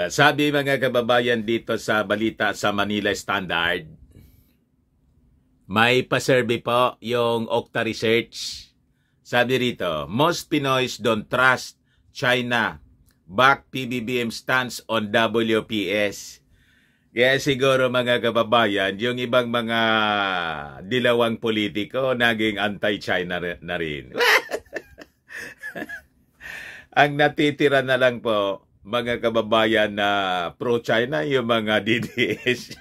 Ah, sabi mga kababayan dito sa balita sa Manila Standard, may pasurvey po yung Okta Research. Sabi rito, most Pinoys don't trust China. Back PBBM stance on WPS. Kaya siguro mga kababayan, yung ibang mga dilawang politiko naging anti-China na rin. Ang natitira na lang po, mga kababayan na pro-China, yung mga DDS.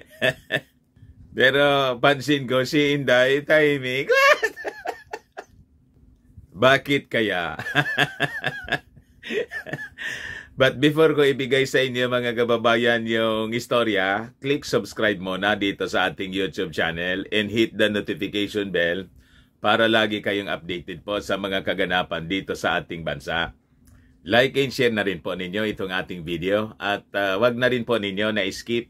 Pero pansin ko si Inday timing. Bakit kaya? But before ko ibigay sa inyo mga kababayan yung istorya, click subscribe mo na dito sa ating YouTube channel and hit the notification bell para lagi kayong updated po sa mga kaganapan dito sa ating bansa. Like and share na rin po ninyo itong ating video at uh, wag na rin po ninyo na skip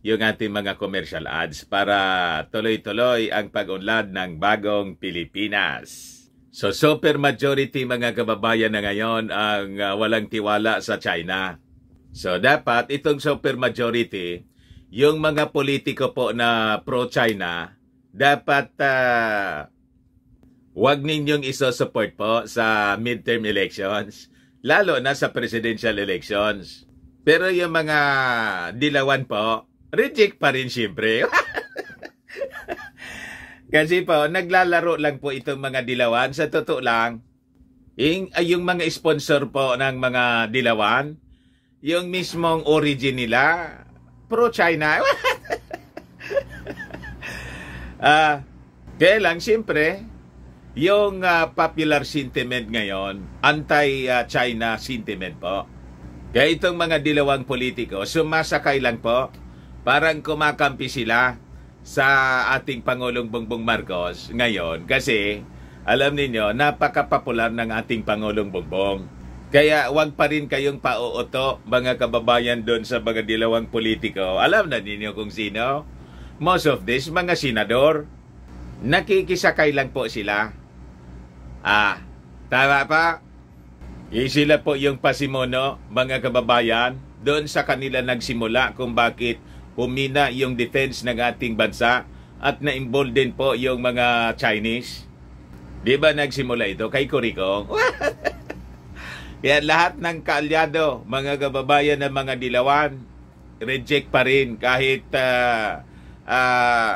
yung ating mga commercial ads para tuloy-tuloy ang pag-unlad ng bagong Pilipinas. So super majority mga kababayan na ngayon ang uh, walang tiwala sa China. So dapat itong super majority, yung mga politiko po na pro-China, dapat uh, wag ninyong isosupport po sa midterm elections lalo na sa presidential elections. Pero yung mga dilawan po, reject pa rin siyempre. Kasi po, naglalaro lang po itong mga dilawan. Sa totoo lang, yung, yung mga sponsor po ng mga dilawan, yung mismong origin nila, pro-China. Ah, uh, kaya lang, siyempre, yung uh, popular sentiment ngayon, anti-China sentiment po. Kaya itong mga dilawang politiko, sumasakay lang po. Parang kumakampi sila sa ating Pangulong Bongbong Marcos ngayon kasi alam niyo napaka-popular ng ating Pangulong Bongbong. Kaya wag pa rin kayong pauoto mga kababayan doon sa mga dilawang politiko. Alam na ninyo kung sino. Most of this, mga senador. Nakikisakay lang po sila Ah, tama pa? E sila po yung pasimono, mga kababayan, doon sa kanila nagsimula kung bakit humina yung defense ng ating bansa at na-involve din po yung mga Chinese. Di ba nagsimula ito kay Kurikong? Kaya lahat ng kaalyado, mga kababayan ng mga dilawan, reject pa rin kahit uh, uh,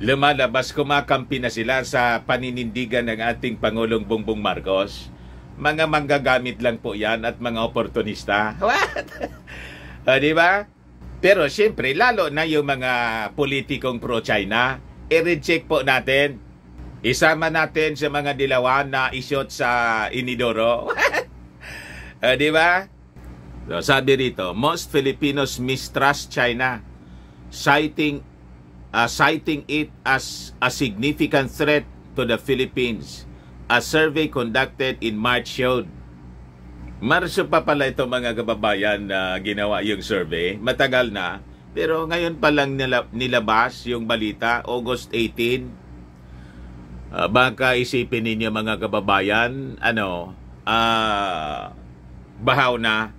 Lumalabas kumakampi na sila sa paninindigan ng ating Pangulong Bongbong Marcos. Mga manggagamit lang po yan at mga oportunista. What? o, di ba? Pero siyempre, lalo na yung mga politikong pro-China, i-recheck po natin. Isama natin sa mga dilawan na isyot sa Inidoro. uh, di ba? So, sabi rito, most Filipinos mistrust China, citing uh, citing it as a significant threat to the Philippines. A survey conducted in March showed Marso pa pala ito mga kababayan na ginawa yung survey. Matagal na. Pero ngayon pa lang nilabas yung balita, August 18. Uh, ah, baka isipin ninyo mga kababayan, ano, uh, bahaw na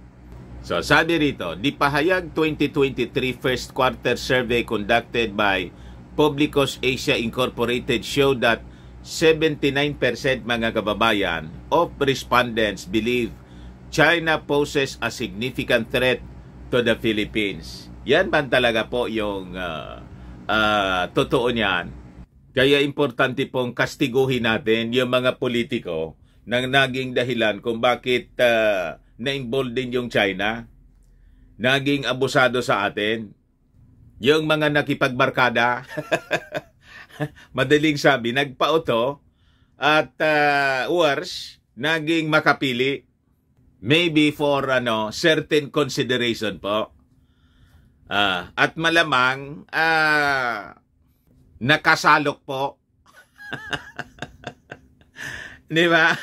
So sabi rito, di pahayag 2023 first quarter survey conducted by Publicos Asia Incorporated show that 79% mga kababayan of respondents believe China poses a significant threat to the Philippines. Yan man talaga po yung uh, uh, totoo niyan. Kaya importante pong kastiguhin natin yung mga politiko nang naging dahilan kung bakit uh, na-involved din yung China, naging abusado sa atin. Yung mga nakipagbarkada, madaling sabi, nagpauto at uh, worse, naging makapili. Maybe for ano, certain consideration po. Uh, at malamang uh, nakasalok po. Di ba?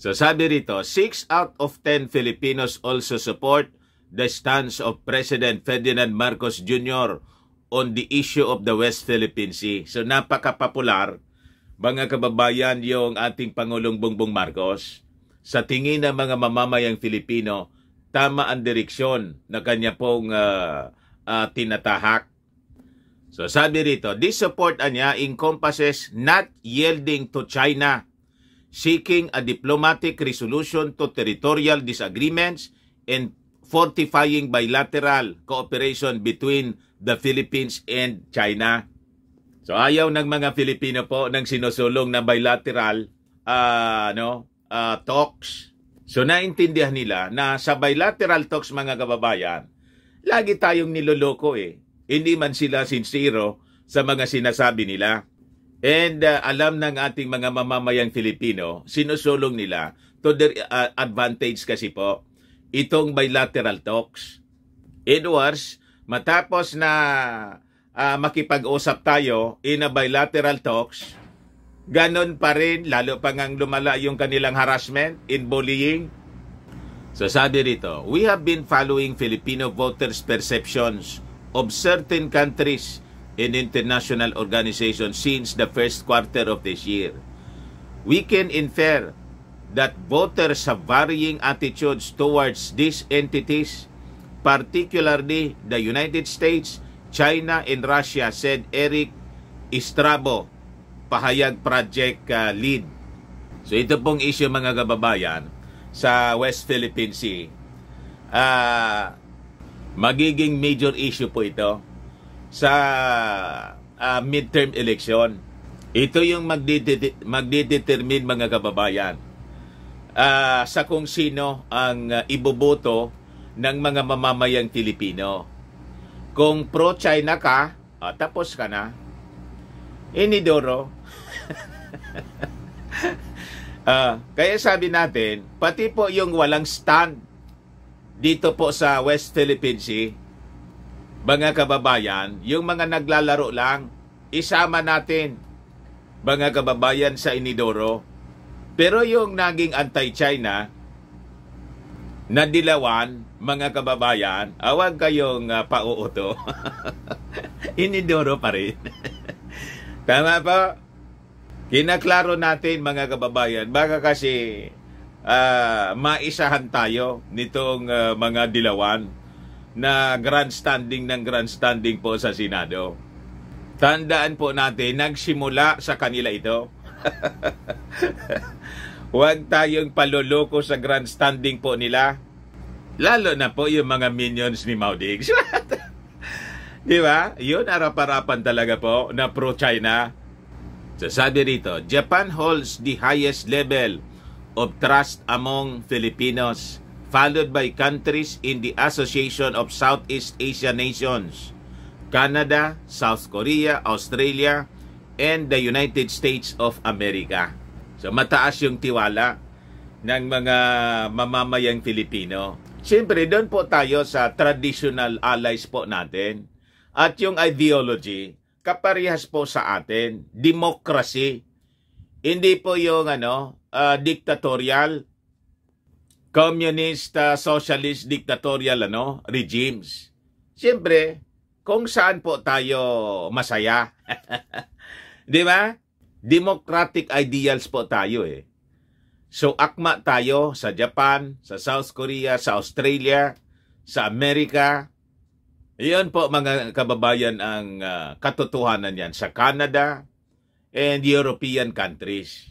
So sabi rito, 6 out of 10 Filipinos also support the stance of President Ferdinand Marcos Jr. on the issue of the West Philippine Sea. So napaka-popular, mga kababayan, yung ating Pangulong Bongbong Marcos. Sa tingin ng mga mamamayang Filipino, tama ang direksyon na kanya pong uh, uh, tinatahak. So sabi rito, this support niya encompasses not yielding to China seeking a diplomatic resolution to territorial disagreements and fortifying bilateral cooperation between the Philippines and China. So ayaw ng mga Filipino po ng sinusulong na bilateral uh, ah, no, uh, ah, talks. So naintindihan nila na sa bilateral talks mga kababayan, lagi tayong niloloko eh. Hindi man sila sincero sa mga sinasabi nila. And uh, alam ng ating mga mamamayang Filipino, sinusulong nila to their uh, advantage kasi po itong bilateral talks. Edwards, matapos na uh, makipag-usap tayo in a bilateral talks, ganun pa rin, lalo pa ngang lumala yung kanilang harassment in bullying. So sabi rito, we have been following Filipino voters' perceptions of certain countries in international organizations since the first quarter of this year. We can infer that voters have varying attitudes towards these entities, particularly the United States, China, and Russia, said Eric Estrabo, Pahayag Project uh, Lead. So ito pong issue mga kababayan sa West Philippine Sea. Uh, magiging major issue po ito sa uh, midterm election. Ito yung magdidit- magdidetermine mga kababayan uh, sa kung sino ang uh, iboboto ng mga mamamayang Pilipino. Kung pro-China ka, uh, tapos ka na. Inidoro. uh, kaya sabi natin, pati po yung walang stand dito po sa West Philippine Sea, mga kababayan, yung mga naglalaro lang, isama natin, mga kababayan sa Inidoro. Pero yung naging anti-China, na dilawan, mga kababayan, awag ah, kayong uh, pauuto. Inidoro pa rin. Tama po? Kinaklaro natin mga kababayan, baka kasi uh, maisahan tayo nitong uh, mga dilawan na grandstanding ng grandstanding po sa Senado. Tandaan po natin, nagsimula sa kanila ito. Huwag tayong paloloko sa grandstanding po nila. Lalo na po yung mga minions ni Maudix. Di ba? Yun arap-arapan talaga po na pro-China. So sabi rito, Japan holds the highest level of trust among Filipinos followed by countries in the Association of Southeast Asia Nations, Canada, South Korea, Australia, and the United States of America. So mataas yung tiwala ng mga mamamayang Filipino. Siyempre, doon po tayo sa traditional allies po natin. At yung ideology, kaparehas po sa atin. Democracy. Hindi po yung ano, uh, dictatorial communist, uh, socialist, dictatorial ano, regimes. Siyempre, kung saan po tayo masaya. Di ba? Democratic ideals po tayo eh. So akma tayo sa Japan, sa South Korea, sa Australia, sa Amerika. Iyon po mga kababayan ang uh, katotohanan yan sa Canada and European countries.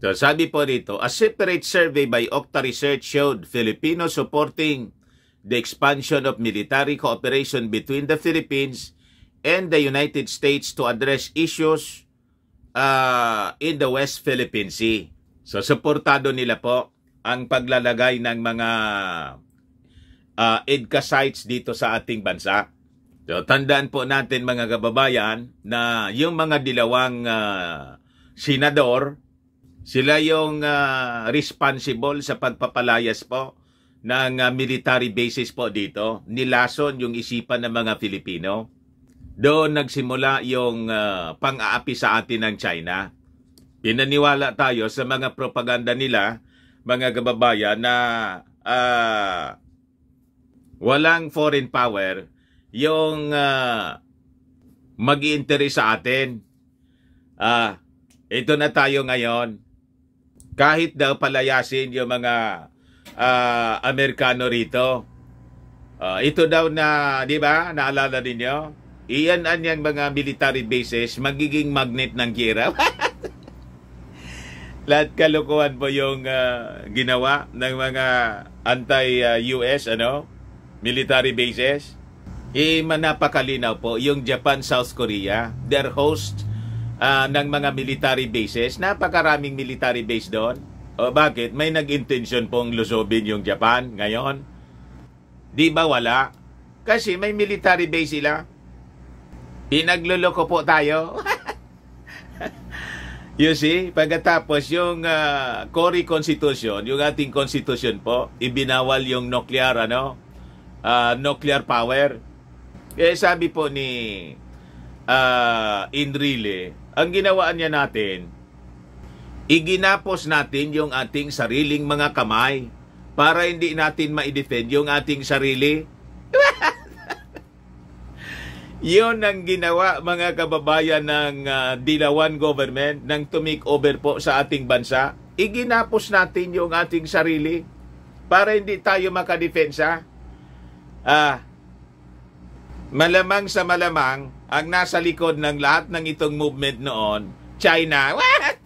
So, sabi po rito, a separate survey by Octa Research showed Filipino supporting the expansion of military cooperation between the Philippines and the United States to address issues uh, in the West Philippine Sea. So, supportado nila po ang paglalagay ng mga uh, EDCA sites dito sa ating bansa. So, tandaan po natin mga kababayan na yung mga dilawang uh, senador sila yung uh, responsible sa pagpapalayas po ng uh, military bases po dito. Nilason yung isipan ng mga Filipino. Doon nagsimula yung uh, pang-aapi sa atin ng China. Pinaniwala tayo sa mga propaganda nila, mga kababayan, na uh, walang foreign power yung uh, mag-iinteres sa atin. uh, ito na tayo ngayon kahit daw palayasin yung mga uh, Amerikano rito. Uh, ito daw na, di ba, naalala ninyo? Iyan an yung mga military bases, magiging magnet ng gira. Lahat kalukuhan po yung uh, ginawa ng mga anti-US, ano, military bases. E, manapakalinaw po yung Japan, South Korea, their host uh, ng mga military bases. Napakaraming military base doon. O bakit? May nag-intention pong lusobin yung Japan ngayon? Di ba wala? Kasi may military base sila. Pinagluloko po tayo. you see, pagkatapos yung uh, ah, Cory Constitution, yung ating constitution po, ibinawal yung nuclear, ano? Uh, nuclear power. Eh, sabi po ni uh, Enrile, ang ginawaan niya natin, iginapos natin yung ating sariling mga kamay para hindi natin ma-defend yung ating sarili. Yun ang ginawa mga kababayan ng uh, Dilawan government nang tumik-over po sa ating bansa. Iginapos natin yung ating sarili para hindi tayo makadepensa. Ah, uh, malamang sa malamang, ang nasa likod ng lahat ng itong movement noon, China. What?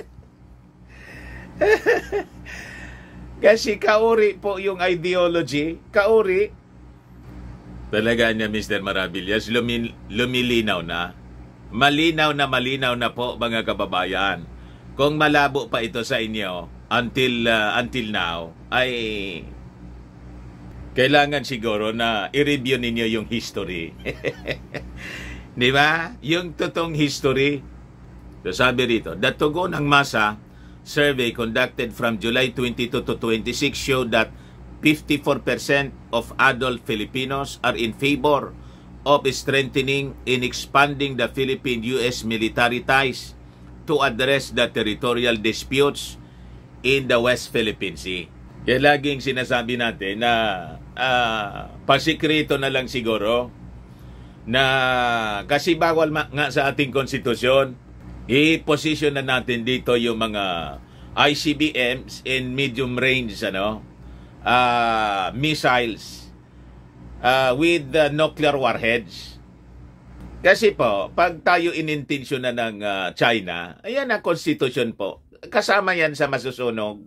Kasi kauri po yung ideology. Kauri. Talaga niya, Mr. Maravillas, lumin, lumilinaw na. Malinaw na malinaw na po, mga kababayan. Kung malabo pa ito sa inyo, until uh, until now, ay kailangan siguro na i-review ninyo yung history. Di ba? Yung totoong history. So sabi rito, the tugon ng masa survey conducted from July 22 to 26 showed that 54% of adult Filipinos are in favor of strengthening and expanding the Philippine-U.S. military ties to address the territorial disputes in the West Philippine Sea. Kaya laging sinasabi natin na uh, ah, pasikreto na lang siguro na kasi bawal ma- nga sa ating konstitusyon, i-position na natin dito yung mga ICBMs in medium range ano uh, missiles uh, with the nuclear warheads. Kasi po, pag tayo inintensyon na ng uh, China, ayan ang constitution po. Kasama yan sa masusunog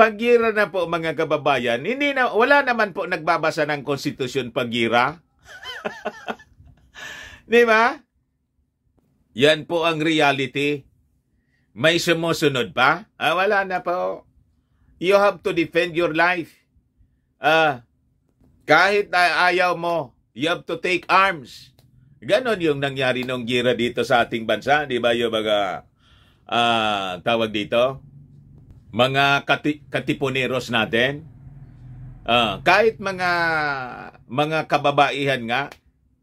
pagira na po mga kababayan, hindi na, wala naman po nagbabasa ng konstitusyon pagira. Di ba? Yan po ang reality. May sumusunod pa? Ah, wala na po. You have to defend your life. Ah, kahit na ayaw mo, you have to take arms. Ganon yung nangyari nung gira dito sa ating bansa. Di ba yung mga ah, tawag dito? mga kati- katipuneros natin, uh, kahit mga mga kababaihan nga,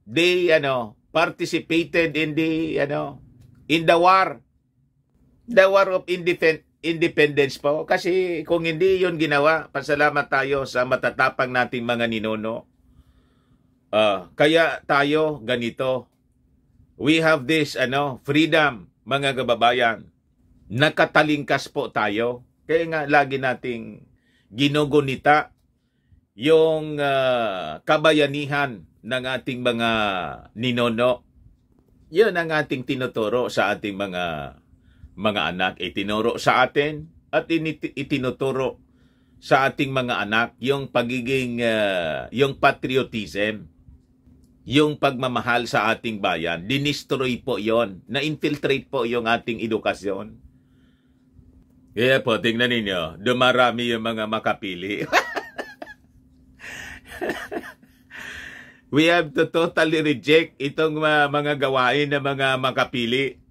they ano participated in the ano in the war the war of independ- independence po kasi kung hindi yon ginawa pasalamat tayo sa matatapang nating mga ninuno uh, ah, kaya tayo ganito we have this ano freedom mga kababayan nakatalingkas po tayo kaya nga lagi nating ginugunita yung uh, kabayanihan ng ating mga ninono. Yun ang ating tinuturo sa ating mga mga anak. Itinuro sa atin at itinuturo sa ating mga anak yung pagiging uh, yung patriotism yung pagmamahal sa ating bayan Dinestroy po yon na infiltrate po yung ating edukasyon eh po, tingnan ninyo. Dumarami yung mga makapili. We have to totally reject itong mga, mga gawain ng mga makapili.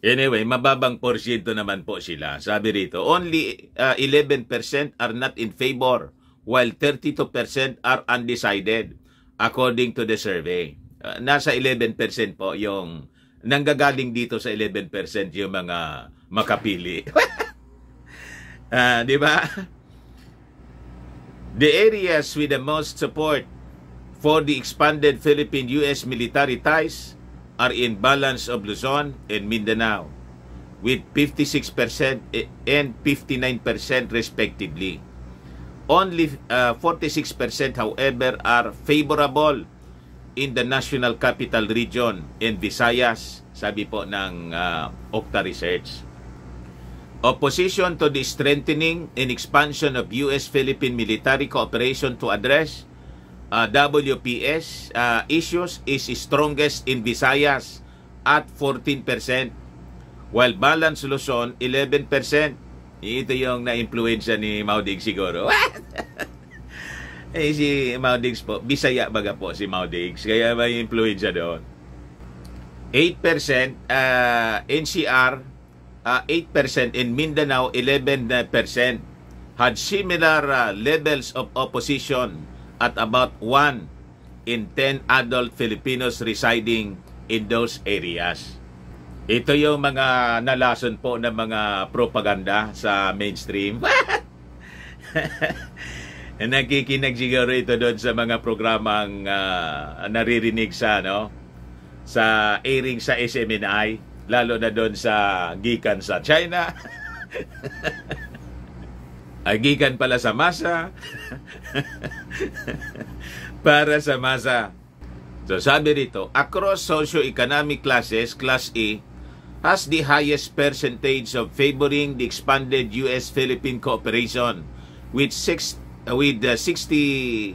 Anyway, mababang porsyento naman po sila. Sabi rito, only uh, 11% are not in favor while 32% are undecided according to the survey. Uh, nasa 11% po yung nanggagaling dito sa 11% yung mga makapili. Uh, di ba? The areas with the most support for the expanded Philippine-U.S. military ties are in balance of Luzon and Mindanao with 56% and 59% respectively. Only uh, ah, 46% however are favorable in the National Capital Region and Visayas, sabi po ng uh, Octa Research opposition to the strengthening and expansion of U.S.-Philippine military cooperation to address uh, WPS uh, issues is strongest in Visayas at 14%, while Balance Luzon 11%. Ito yung na-influensya ni Maudig siguro. eh, si Maudigs po, Bisaya baga po si Maudigs, kaya may influensya doon. 8% uh, NCR uh, ah, 8% in Mindanao 11% had similar uh, levels of opposition at about 1 in 10 adult Filipinos residing in those areas. Ito yung mga nalason po ng mga propaganda sa mainstream. Nakikinig siguro ito doon sa mga programang uh, naririnig sa no sa airing sa SMNI lalo na doon sa gikan sa China. Ay, gikan pala sa masa. Para sa masa. So sabi dito, across socio-economic classes, Class A e has the highest percentage of favoring the expanded U.S.-Philippine cooperation with, six, uh, with uh, 67%.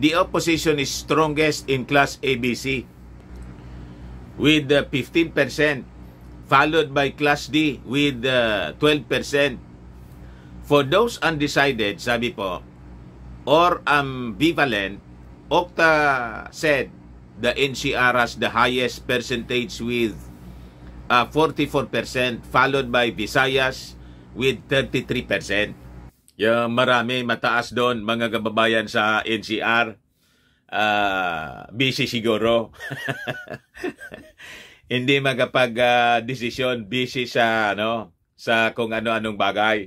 The opposition is strongest in Class ABC with uh, 15%, followed by Class D with uh, 12%. For those undecided, sabi po, or ambivalent, Okta said the NCR has the highest percentage with uh, 44%, followed by Visayas with 33%. Yung yeah, marami, mataas doon mga kababayan sa NCR uh, busy siguro. Hindi magapag-desisyon, uh, busy sa ano, sa kung ano-anong bagay.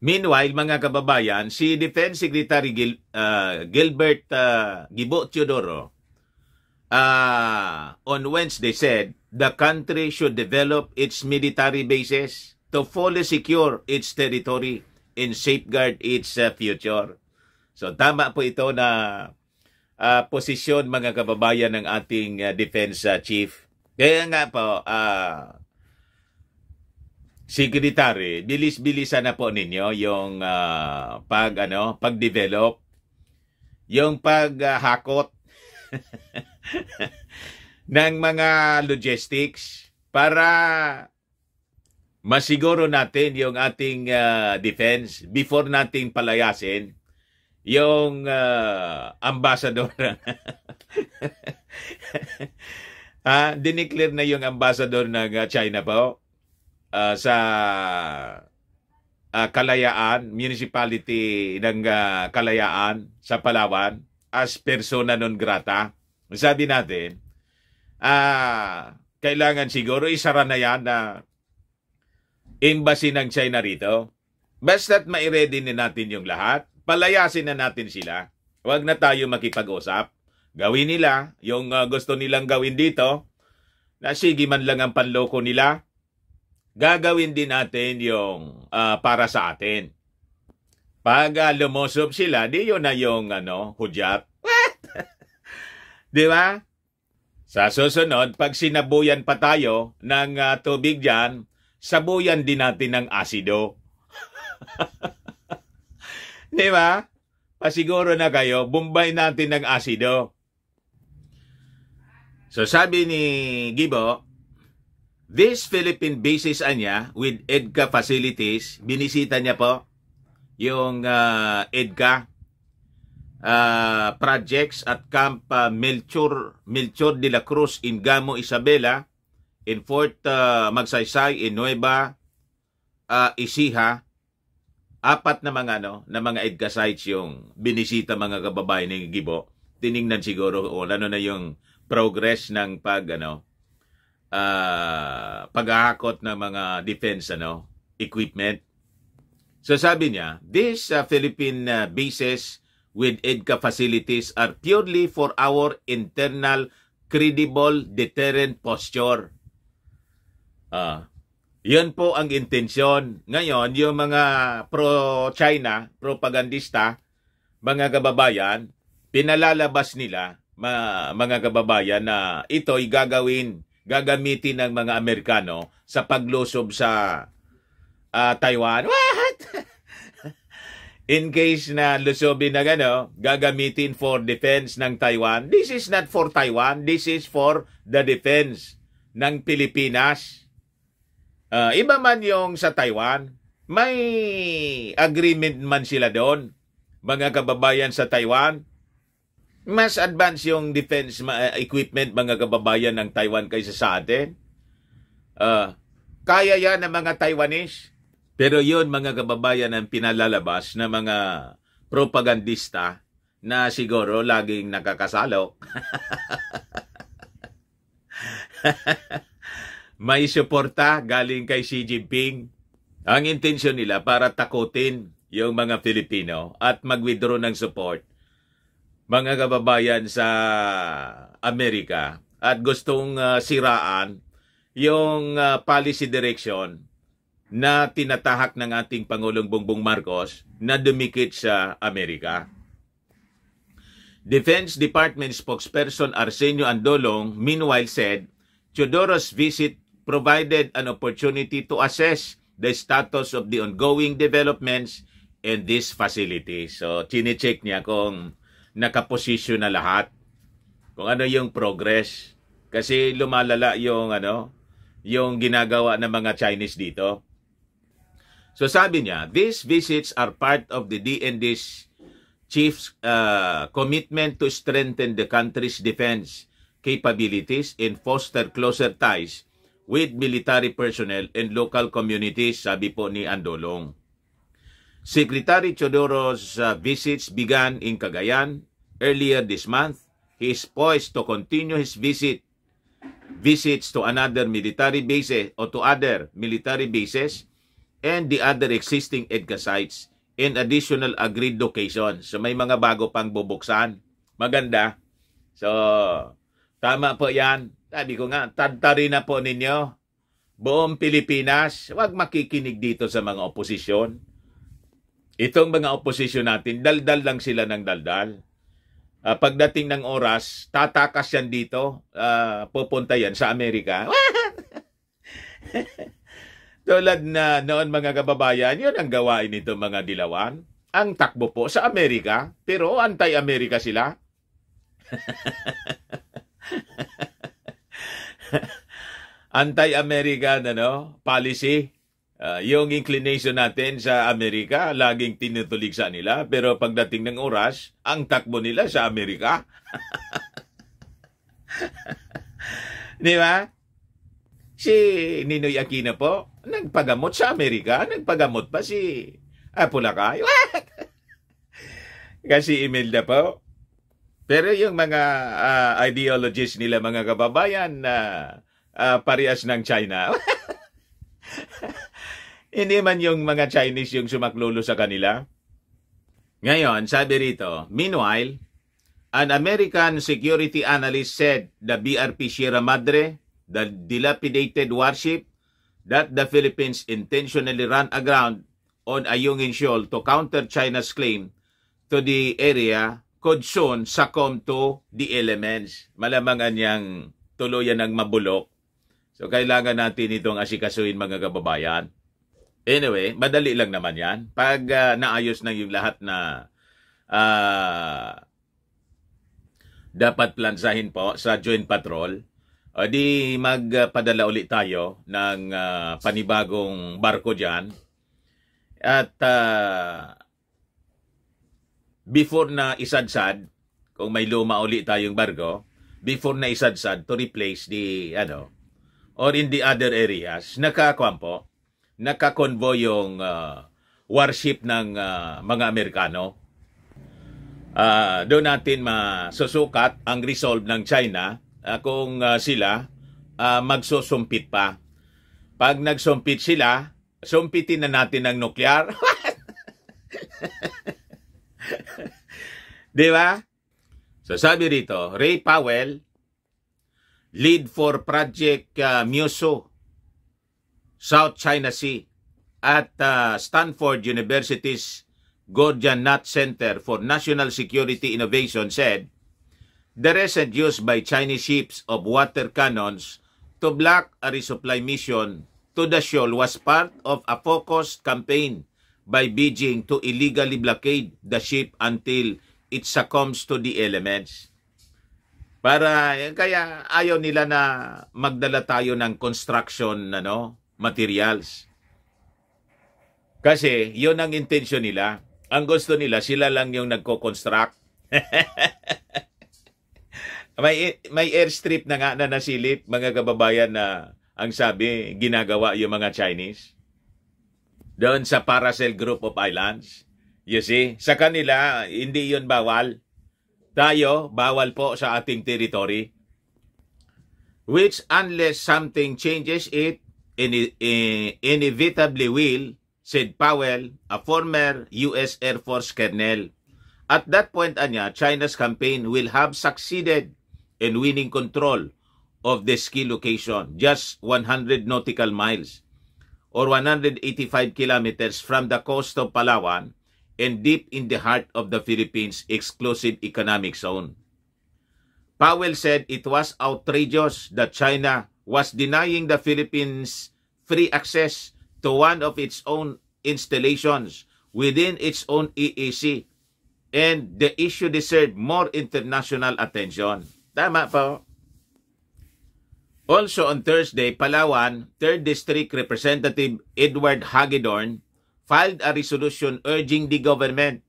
Meanwhile, mga kababayan, si Defense Secretary Gil, uh, Gilbert uh, Gibo Teodoro uh, on Wednesday said, the country should develop its military bases to fully secure its territory and safeguard its uh, future. So tama po ito na uh, posisyon mga kababayan ng ating uh, ah, defense uh, chief. Kaya nga po, uh, Secretary, bilis-bilisan na po ninyo yung uh, pag ano, pag-develop, yung pag-hakot ng mga logistics para masiguro natin yung ating uh, defense before natin palayasin yung uh, ambassador ah, dineclare na yung ambassador ng ah, China po uh, sa uh, Kalayaan, municipality ng uh, Kalayaan sa Palawan as persona non grata. Sabi natin, ah, uh, kailangan siguro isara na yan na embassy ng China rito. Basta't ma-ready na natin yung lahat palayasin na natin sila. Huwag na tayo makipag-usap. Gawin nila yung uh, gusto nilang gawin dito. Na sige man lang ang panloko nila. Gagawin din natin yung uh, para sa atin. Pag uh, ah, lumosob sila, di yun na yung ano, hudyat. What? di ba? Sa susunod, pag sinabuyan pa tayo ng uh, tubig dyan, sabuyan din natin ng asido. Di ba? Pasiguro na kayo, bumbay natin ng asido. So sabi ni Gibo, This Philippine basis niya with EDCA facilities, binisita niya po yung uh, EDCA uh, projects at Camp uh, Melchor, Melchor de la Cruz in Gamo, Isabela, in Fort uh, Magsaysay, in Nueva uh, Ecija, apat na mga ano, na mga EDCA sites yung binisita mga kababayan ng Gibo. Tiningnan siguro o ano na yung progress ng pag ano uh, paghahakot ng mga defense ano equipment. So sabi niya, these uh, Philippine uh, bases with EDCA facilities are purely for our internal credible deterrent posture. Uh, yun po ang intensyon. Ngayon, yung mga pro-China, propagandista, mga kababayan, pinalalabas nila, mga, mga kababayan, na ito'y gagawin, gagamitin ng mga Amerikano sa paglusob sa uh, Taiwan. What? In case na lusobin na gano, gagamitin for defense ng Taiwan. This is not for Taiwan. This is for the defense ng Pilipinas. Uh, iba man yung sa Taiwan, may agreement man sila doon, mga kababayan sa Taiwan. Mas advanced yung defense eh, equipment, mga kababayan ng Taiwan kaysa sa atin. Uh, kaya yan ng mga Taiwanese. Pero yun, mga kababayan, ang pinalalabas na mga propagandista na siguro laging nakakasalok. may suporta galing kay Xi Jinping. Ang intensyon nila para takutin yung mga Filipino at mag-withdraw ng support mga kababayan sa Amerika at gustong uh, siraan yung uh, policy direction na tinatahak ng ating Pangulong Bongbong Marcos na dumikit sa Amerika. Defense Department spokesperson Arsenio Andolong meanwhile said, Teodoro's visit provided an opportunity to assess the status of the ongoing developments in this facility. So, chinecheck niya kung nakaposisyon na lahat, kung ano yung progress. Kasi lumalala yung, ano, yung ginagawa ng mga Chinese dito. So sabi niya, these visits are part of the DND's chief's uh, commitment to strengthen the country's defense capabilities and foster closer ties with military personnel and local communities, sabi po ni Andolong. Secretary Chodoro's uh, visits began in Cagayan earlier this month. He is poised to continue his visit visits to another military base eh, or to other military bases and the other existing EDCA sites in additional agreed locations. So may mga bago pang bubuksan. Maganda. So tama po 'yan. Sabi ko nga, tantari na po ninyo. Buong Pilipinas, huwag makikinig dito sa mga oposisyon. Itong mga oposisyon natin, daldal lang sila ng daldal. Uh, pagdating ng oras, tatakas yan dito, uh, pupunta yan sa Amerika. Tulad na noon mga kababayan, yun ang gawain nito mga dilawan. Ang takbo po sa Amerika, pero anti-Amerika sila. anti-American ano, policy. Uh, yung inclination natin sa Amerika, laging tinutulig sa nila. Pero pagdating ng oras, ang takbo nila sa Amerika. Di ba? Si Ninoy Aquino po, nagpagamot sa Amerika. Nagpagamot pa si Apulacay. What? Kasi Imelda po. Pero yung mga uh, ideologies nila mga kababayan na uh, uh, parehas ng China. Hindi man yung mga Chinese yung sumaklolo sa kanila. Ngayon, sabi rito, meanwhile, an American security analyst said the BRP Sierra Madre, the dilapidated warship that the Philippines intentionally ran aground on Ayungin Shoal to counter China's claim to the area could soon succumb to the elements. Malamangan niyang tuluyan ng mabulok So kailangan natin itong asikasuhin mga kababayan. Anyway, madali lang naman yan. Pag uh, naayos na yung lahat na uh, dapat plansahin po sa joint patrol, uh, di magpadala ulit tayo ng uh, panibagong barko dyan. At uh, before na isadsad, kung may luma ulit tayong barko, before na isadsad to replace the ano, or in the other areas, nakakuan po, nakakonvoy yung uh, warship ng uh, mga Amerikano. Uh, doon natin masusukat ang resolve ng China uh, kung uh, sila uh, magsusumpit pa. Pag nagsumpit sila, sumpitin na natin ang nuklear. Di ba? So sabi rito, Ray Powell, lead for Project uh, Muso, South China Sea, at uh, Stanford University's Gordian Knot Center for National Security Innovation said, The recent use by Chinese ships of water cannons to block a resupply mission to the shoal was part of a focused campaign by Beijing to illegally blockade the ship until it succumbs to the elements. Para eh, kaya ayaw nila na magdala tayo ng construction ano, materials. Kasi 'yon ang intention nila. Ang gusto nila sila lang yung nagko-construct. may may airstrip na nga na nasilip mga kababayan na ang sabi ginagawa yung mga Chinese doon sa Paracel Group of Islands. You see, sa kanila hindi 'yon bawal. Tayo, bawal po sa ating territory. Which unless something changes it, in, inevitably will, said Powell, a former U.S. Air Force colonel. At that point, Anya, China's campaign will have succeeded in winning control of this key location, just 100 nautical miles or 185 kilometers from the coast of Palawan, and deep in the heart of the Philippines' exclusive economic zone. Powell said it was outrageous that China was denying the Philippines free access to one of its own installations within its own EEC and the issue deserved more international attention. Tama po. Also on Thursday, Palawan, 3rd District Representative Edward Hagedorn filed a resolution urging the government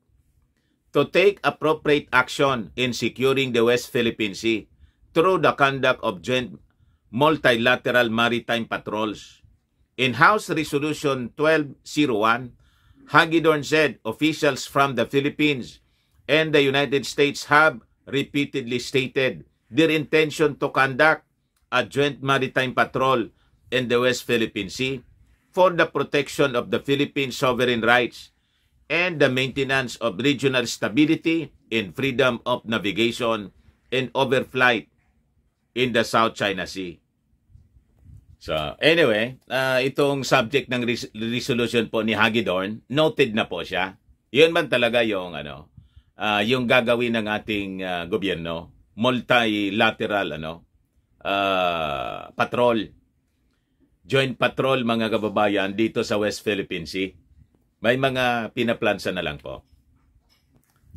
to take appropriate action in securing the West Philippine Sea through the conduct of joint multilateral maritime patrols. In House Resolution 1201, Hagidorn said officials from the Philippines and the United States have repeatedly stated their intention to conduct a joint maritime patrol in the West Philippine Sea for the protection of the Philippine sovereign rights and the maintenance of regional stability and freedom of navigation and overflight in the South China Sea. So, anyway, uh, itong subject ng res- resolution po ni Hagidorn, noted na po siya. Yun man talaga yung ano, uh, yung gagawin ng ating uh, gobyerno, multilateral ano, uh, patrol joint patrol mga kababayan dito sa West Philippine Sea. May mga pinaplansa na lang po.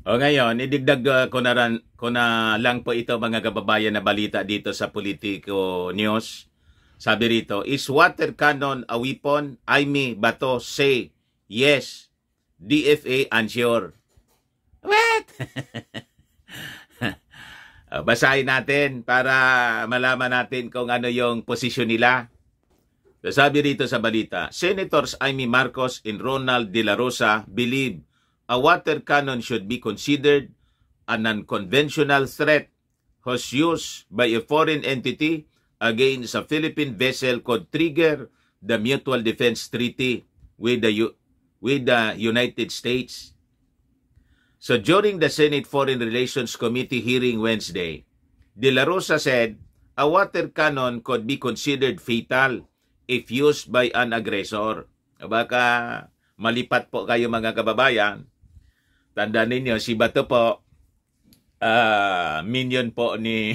O ngayon, idagdag uh, ko, na ran, ko na lang po ito mga kababayan na balita dito sa Politico News. Sabi rito, is water cannon a weapon? I mean, Bato say yes. DFA unsure. What? Basahin natin para malaman natin kung ano yung posisyon nila. Sabi rito sa balita, Senators Amy Marcos and Ronald De La Rosa believe a water cannon should be considered a non-conventional threat whose use by a foreign entity against a Philippine vessel could trigger the Mutual Defense Treaty with the, U- with the United States. So during the Senate Foreign Relations Committee hearing Wednesday, De La Rosa said a water cannon could be considered fatal if used by an aggressor. Baka malipat po kayo mga kababayan. Tanda ninyo, si Bato po, uh, minion po ni...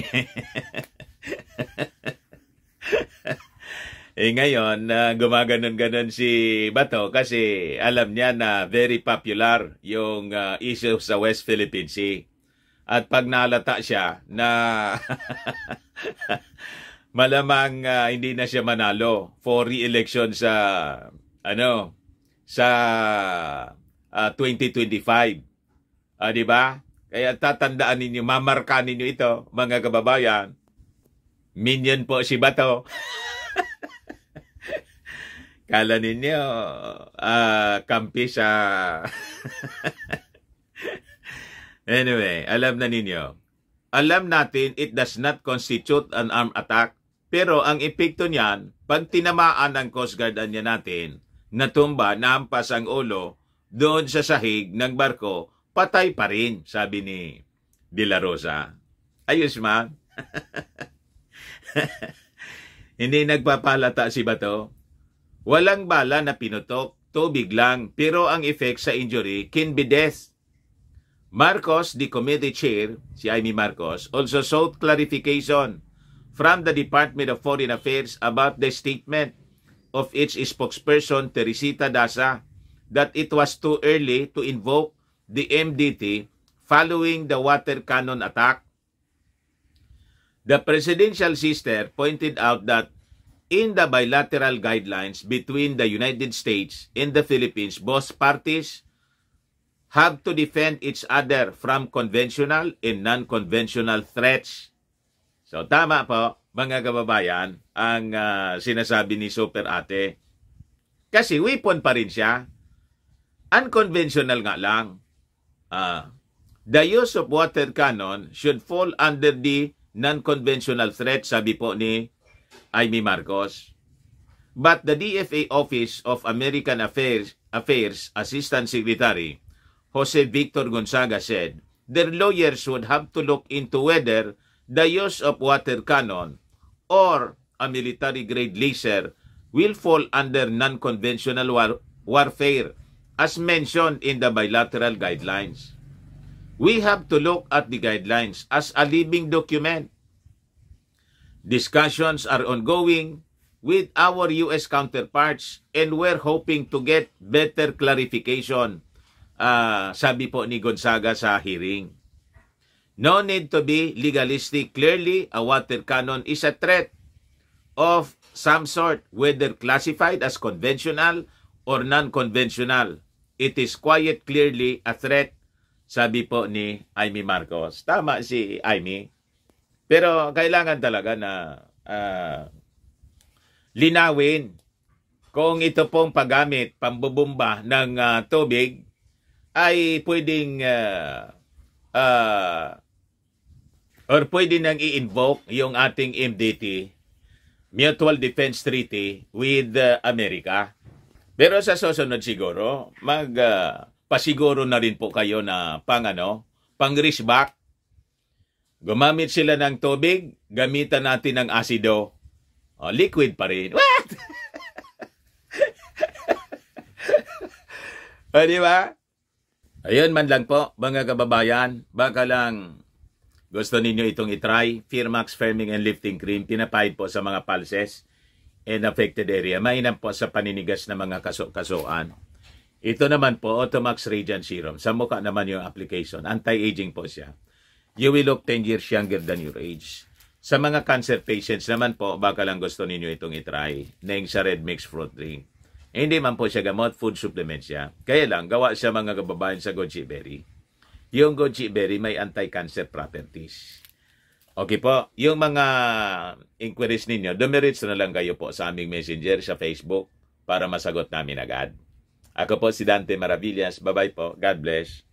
eh ngayon, uh, gumaganon-ganon si Bato kasi alam niya na very popular yung uh, issue sa West Philippine Sea. At pag nalata siya na malamang uh, hindi na siya manalo for re-election sa ano sa uh, 2025. Uh, 'di ba? Kaya tatandaan ninyo, mamarka ninyo ito, mga kababayan. Minion po si Bato. Kala ninyo, uh, kampi sa... anyway, alam na ninyo. Alam natin, it does not constitute an armed attack pero ang epekto niyan, pag tinamaan ng Coast Guard niya natin, natumba, nahampas ang ulo, doon sa sahig ng barko, patay pa rin, sabi ni De La Rosa. Ayos man. Hindi nagpapalata si Bato. Walang bala na pinutok, tubig lang, pero ang effect sa injury can be death. Marcos, the committee chair, si Amy Marcos, also sought clarification from the Department of Foreign Affairs about the statement of its spokesperson Teresita Daza that it was too early to invoke the MDT following the water cannon attack. The presidential sister pointed out that in the bilateral guidelines between the United States and the Philippines, both parties have to defend each other from conventional and non-conventional threats. So tama po mga kababayan ang uh, sinasabi ni Super Ate. Kasi weapon pa rin siya. Unconventional nga lang. Uh, the use of water cannon should fall under the non-conventional threat, sabi po ni Amy Marcos. But the DFA Office of American Affairs, Affairs Assistant Secretary Jose Victor Gonzaga said, their lawyers would have to look into whether the use of water cannon or a military grade laser will fall under non-conventional war- warfare as mentioned in the bilateral guidelines. We have to look at the guidelines as a living document. Discussions are ongoing with our US counterparts and we're hoping to get better clarification, uh, sabi po ni Gonzaga sa hearing. No need to be legalistic. Clearly, a water cannon is a threat of some sort, whether classified as conventional or non-conventional. It is quite clearly a threat, sabi po ni Amy Marcos. Tama si Amy. Pero kailangan talaga na uh, linawin kung ito pong paggamit, pambubumba ng uh, tubig ay pwedeng uh, uh, or pwede nang i-invoke yung ating MDT, Mutual Defense Treaty, with uh, Amerika. Pero sa susunod siguro, magpasiguro uh, na rin po kayo na pang ano, pang risk back. Gumamit sila ng tubig, gamitan natin ng asido. Oh, liquid pa rin. What? o, di ba? Ayun man lang po, mga kababayan, baka lang gusto ninyo itong itry? Firmax Firming and Lifting Cream, pinapahid po sa mga pulses and affected area. Mainam po sa paninigas ng mga kaso kasoan Ito naman po, Automax Radiant Serum. Sa mukha naman yung application. Anti-aging po siya. You will look 10 years younger than your age. Sa mga cancer patients naman po, baka lang gusto ninyo itong itry. Neng sa Red Mix Fruit Drink. hindi man po siya gamot, food supplement siya. Kaya lang, gawa siya mga kababayan sa goji berry yung goji berry may anti-cancer properties. Okay po, yung mga inquiries ninyo, dumiritso na lang kayo po sa aming messenger sa Facebook para masagot namin agad. Ako po si Dante Maravillas. Bye-bye po. God bless.